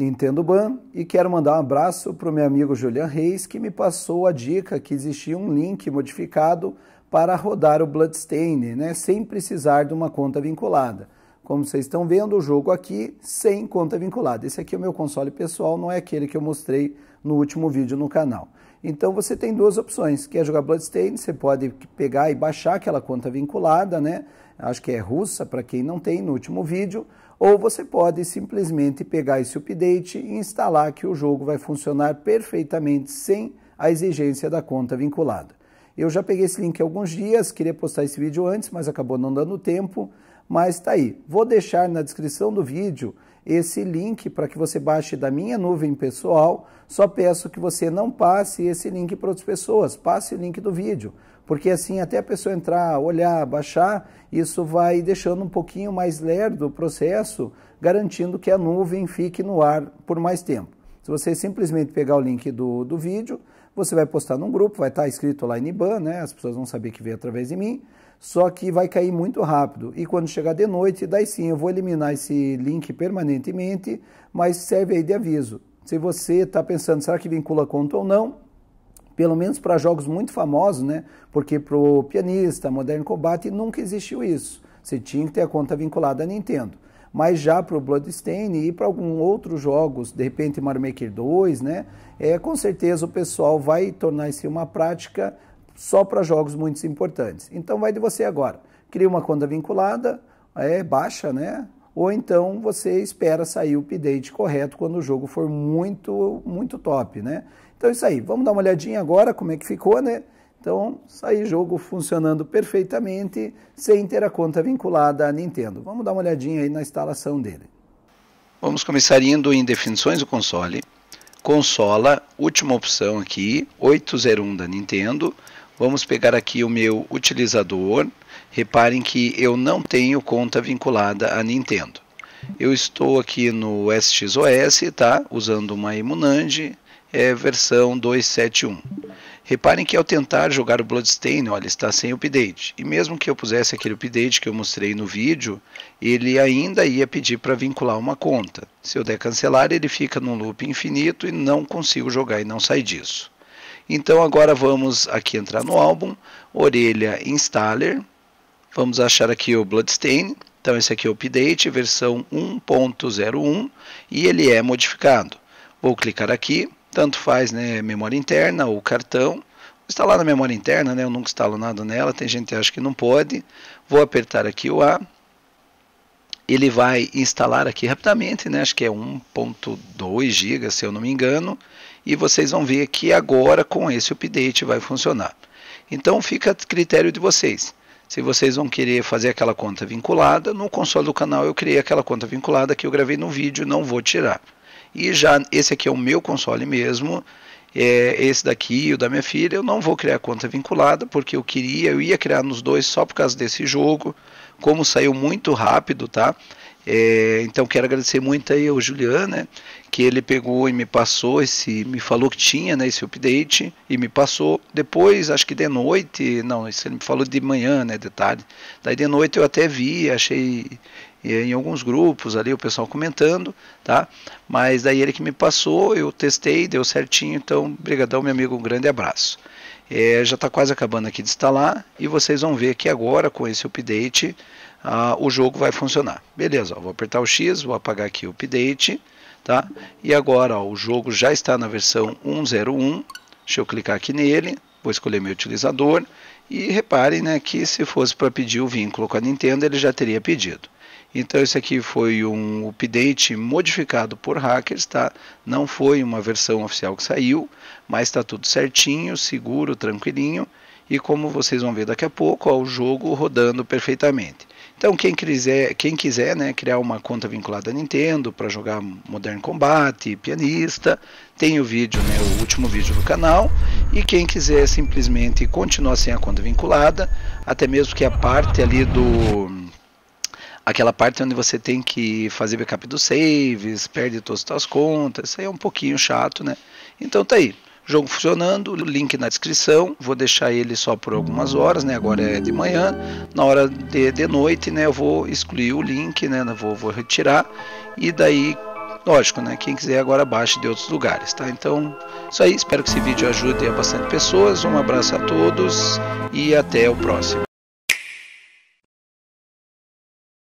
Nintendo Ban e quero mandar um abraço para o meu amigo Julian Reis que me passou a dica que existia um link modificado para rodar o Bloodstained, né, sem precisar de uma conta vinculada. Como vocês estão vendo, o jogo aqui sem conta vinculada. Esse aqui é o meu console pessoal, não é aquele que eu mostrei no último vídeo no canal. Então você tem duas opções, quer jogar Bloodstained, você pode pegar e baixar aquela conta vinculada, né? acho que é russa, para quem não tem, no último vídeo, ou você pode simplesmente pegar esse update e instalar que o jogo vai funcionar perfeitamente sem a exigência da conta vinculada. Eu já peguei esse link há alguns dias, queria postar esse vídeo antes, mas acabou não dando tempo, mas tá aí. Vou deixar na descrição do vídeo esse link para que você baixe da minha nuvem pessoal. Só peço que você não passe esse link para outras pessoas, passe o link do vídeo, porque assim até a pessoa entrar, olhar, baixar, isso vai deixando um pouquinho mais lerdo o processo, garantindo que a nuvem fique no ar por mais tempo. Se você simplesmente pegar o link do, do vídeo, você vai postar num grupo, vai estar tá escrito lá em IBAN, né? As pessoas vão saber que veio através de mim, só que vai cair muito rápido. E quando chegar de noite, daí sim eu vou eliminar esse link permanentemente, mas serve aí de aviso. Se você está pensando, será que vincula a conta ou não? Pelo menos para jogos muito famosos, né? Porque para o pianista, Modern Combat, nunca existiu isso. Você tinha que ter a conta vinculada à Nintendo. Mas já para o Bloodstain e para alguns outros jogos, de repente Mario Maker 2, né? É, com certeza o pessoal vai tornar isso uma prática só para jogos muito importantes. Então vai de você agora. Cria uma conta vinculada, é, baixa, né? Ou então você espera sair o update correto quando o jogo for muito, muito top, né? Então é isso aí. Vamos dar uma olhadinha agora como é que ficou, né? Então, sai jogo funcionando perfeitamente sem ter a conta vinculada à Nintendo. Vamos dar uma olhadinha aí na instalação dele. Vamos começar indo em definições do console. Consola, última opção aqui, 801 da Nintendo. Vamos pegar aqui o meu utilizador. Reparem que eu não tenho conta vinculada à Nintendo. Eu estou aqui no SXOS, tá? Usando uma Emunand, é versão 271. Reparem que ao tentar jogar o Bloodstain, olha, está sem update. E mesmo que eu pusesse aquele update que eu mostrei no vídeo, ele ainda ia pedir para vincular uma conta. Se eu der cancelar, ele fica num loop infinito e não consigo jogar e não sai disso. Então agora vamos aqui entrar no álbum, orelha installer, vamos achar aqui o Bloodstain. Então esse aqui é o update, versão 1.01 e ele é modificado. Vou clicar aqui, tanto faz né, memória interna ou cartão. Instalar na memória interna, né, eu nunca instalo nada nela, tem gente que acha que não pode. Vou apertar aqui o A. Ele vai instalar aqui rapidamente, né, acho que é 1.2 GB, se eu não me engano. E vocês vão ver que agora com esse update vai funcionar. Então fica a critério de vocês. Se vocês vão querer fazer aquela conta vinculada, no console do canal eu criei aquela conta vinculada que eu gravei no vídeo, não vou tirar. E já esse aqui é o meu console mesmo, é, esse daqui, o da minha filha, eu não vou criar conta vinculada, porque eu queria, eu ia criar nos dois só por causa desse jogo, como saiu muito rápido, tá? É, então quero agradecer muito aí ao Julian, né, que ele pegou e me passou esse, me falou que tinha, né, esse update e me passou. Depois, acho que de noite, não, isso ele me falou de manhã, né, de tarde. Daí de noite eu até vi, achei é, em alguns grupos ali o pessoal comentando, tá? Mas daí ele que me passou, eu testei, deu certinho, então brigadão meu amigo, um grande abraço. É, já está quase acabando aqui de instalar e vocês vão ver que agora com esse update ah, o jogo vai funcionar. Beleza, ó, vou apertar o X, vou apagar aqui o update, tá? E agora ó, o jogo já está na versão 1.01, deixa eu clicar aqui nele, vou escolher meu utilizador, e reparem né, que se fosse para pedir o vínculo com a Nintendo, ele já teria pedido. Então esse aqui foi um update modificado por hackers, tá? Não foi uma versão oficial que saiu, mas está tudo certinho, seguro, tranquilinho. E como vocês vão ver daqui a pouco, ó, o jogo rodando perfeitamente. Então quem quiser, quem quiser né, criar uma conta vinculada à Nintendo para jogar Modern Combat, Pianista, tem o vídeo, né, o último vídeo do canal. E quem quiser simplesmente continuar sem a conta vinculada, até mesmo que a parte ali do aquela parte onde você tem que fazer backup dos saves, perde todas as suas contas, isso aí é um pouquinho chato, né? Então tá aí jogo funcionando, link na descrição. Vou deixar ele só por algumas horas, né? Agora é de manhã. Na hora de, de noite, né? Eu vou excluir o link, né? Vou, vou retirar. E daí, lógico, né? Quem quiser agora baixe de outros lugares, tá? Então, isso aí. Espero que esse vídeo ajude a bastante pessoas. Um abraço a todos e até o próximo.